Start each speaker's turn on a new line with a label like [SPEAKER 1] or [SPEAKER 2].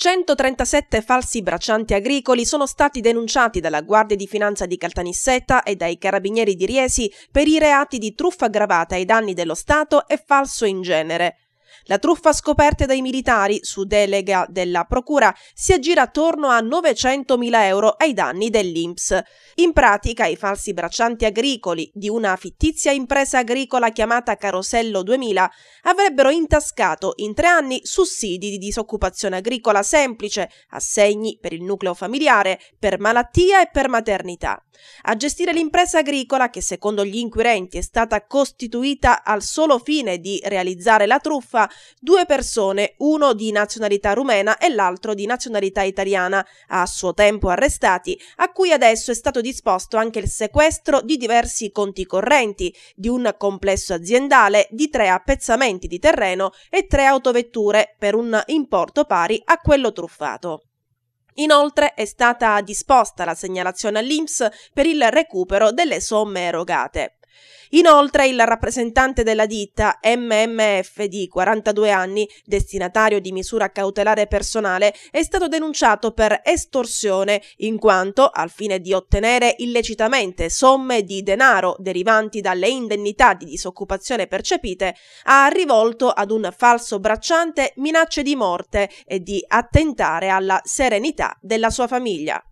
[SPEAKER 1] 137 falsi braccianti agricoli sono stati denunciati dalla Guardia di Finanza di Caltanissetta e dai Carabinieri di Riesi per i reati di truffa aggravata ai danni dello Stato e falso in genere. La truffa scoperta dai militari, su delega della Procura, si aggira attorno a 900.000 euro ai danni dell'INPS. In pratica, i falsi braccianti agricoli di una fittizia impresa agricola chiamata Carosello 2000 avrebbero intascato in tre anni sussidi di disoccupazione agricola semplice, assegni per il nucleo familiare, per malattia e per maternità. A gestire l'impresa agricola, che secondo gli inquirenti è stata costituita al solo fine di realizzare la truffa, fa due persone, uno di nazionalità rumena e l'altro di nazionalità italiana, a suo tempo arrestati, a cui adesso è stato disposto anche il sequestro di diversi conti correnti, di un complesso aziendale, di tre appezzamenti di terreno e tre autovetture per un importo pari a quello truffato. Inoltre è stata disposta la segnalazione all'INPS per il recupero delle somme erogate. Inoltre il rappresentante della ditta MMF di 42 anni, destinatario di misura cautelare personale, è stato denunciato per estorsione in quanto, al fine di ottenere illecitamente somme di denaro derivanti dalle indennità di disoccupazione percepite, ha rivolto ad un falso bracciante minacce di morte e di attentare alla serenità della sua famiglia.